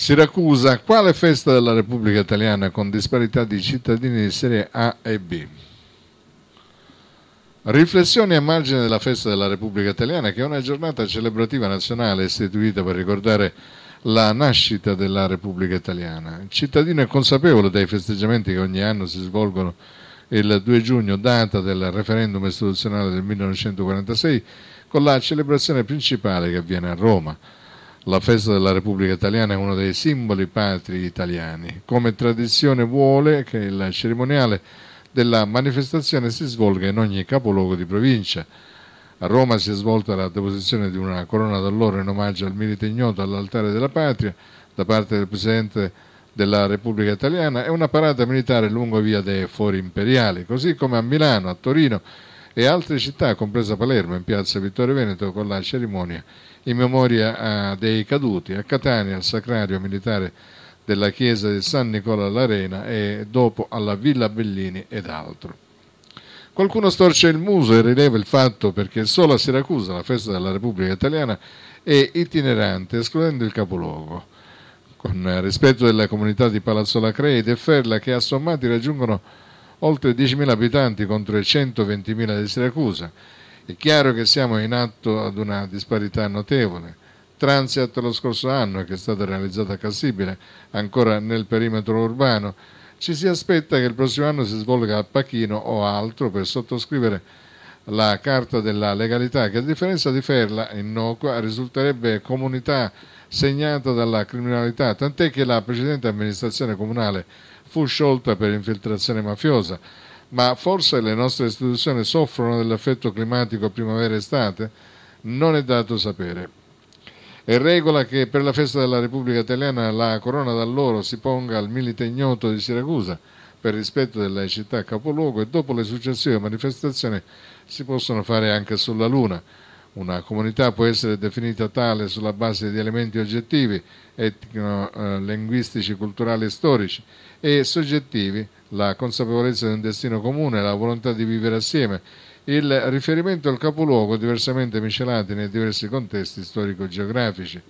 Siracusa, quale festa della Repubblica Italiana con disparità di cittadini di serie A e B? Riflessioni a margine della festa della Repubblica Italiana, che è una giornata celebrativa nazionale istituita per ricordare la nascita della Repubblica Italiana. Il cittadino è consapevole dei festeggiamenti che ogni anno si svolgono il 2 giugno, data del referendum istituzionale del 1946, con la celebrazione principale che avviene a Roma. La festa della Repubblica Italiana è uno dei simboli patri italiani. Come tradizione vuole che il cerimoniale della manifestazione si svolga in ogni capoluogo di provincia. A Roma si è svolta la deposizione di una corona d'alloro in omaggio al milite ignoto all'altare della patria da parte del Presidente della Repubblica Italiana e una parata militare lungo via dei Fori Imperiali, così come a Milano, a Torino e altre città, compresa Palermo, in piazza Vittorio Veneto, con la cerimonia in memoria eh, dei caduti. A Catania, al Sacrario Militare della Chiesa di San Nicola all'Arena e dopo alla Villa Bellini ed altro. Qualcuno storce il muso e rileva il fatto perché solo a Siracusa la festa della Repubblica Italiana è itinerante, escludendo il capoluogo. Con eh, rispetto della comunità di Palazzo Lacrede e Ferla che assommati raggiungono oltre 10.000 abitanti contro i 120.000 di Siracusa. È chiaro che siamo in atto ad una disparità notevole. Transiat lo scorso anno, che è stata realizzata a Cassibile, ancora nel perimetro urbano, ci si aspetta che il prossimo anno si svolga a Pachino o altro per sottoscrivere la Carta della Legalità, che a differenza di Ferla, innocua, risulterebbe comunità segnato dalla criminalità, tant'è che la precedente amministrazione comunale fu sciolta per infiltrazione mafiosa. Ma forse le nostre istituzioni soffrono dell'effetto climatico primavera-estate? Non è dato sapere. È regola che per la festa della Repubblica Italiana la corona d'alloro si ponga al milite ignoto di Siracusa per rispetto della città capoluogo e dopo le successive manifestazioni si possono fare anche sulla Luna. Una comunità può essere definita tale sulla base di elementi oggettivi, etnico-linguistici, eh, culturali e storici, e soggettivi, la consapevolezza di un destino comune, la volontà di vivere assieme, il riferimento al capoluogo diversamente miscelati nei diversi contesti storico-geografici.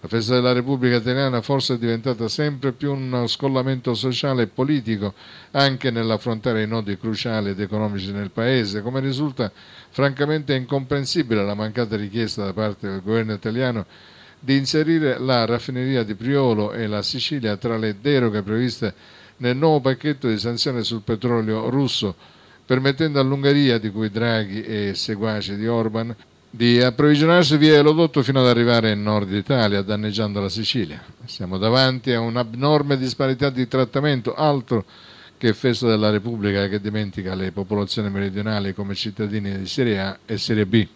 La festa della Repubblica italiana forse è diventata sempre più uno scollamento sociale e politico anche nell'affrontare i nodi cruciali ed economici nel Paese, come risulta francamente incomprensibile la mancata richiesta da parte del governo italiano di inserire la raffineria di Priolo e la Sicilia tra le deroghe previste nel nuovo pacchetto di sanzioni sul petrolio russo, permettendo all'Ungheria, di cui Draghi e seguaci di Orban, di approvvigionarsi via Elodotto fino ad arrivare in nord Italia, danneggiando la Sicilia. Siamo davanti a un'abnorme disparità di trattamento, altro che festa della Repubblica che dimentica le popolazioni meridionali come cittadini di Serie A e Serie B.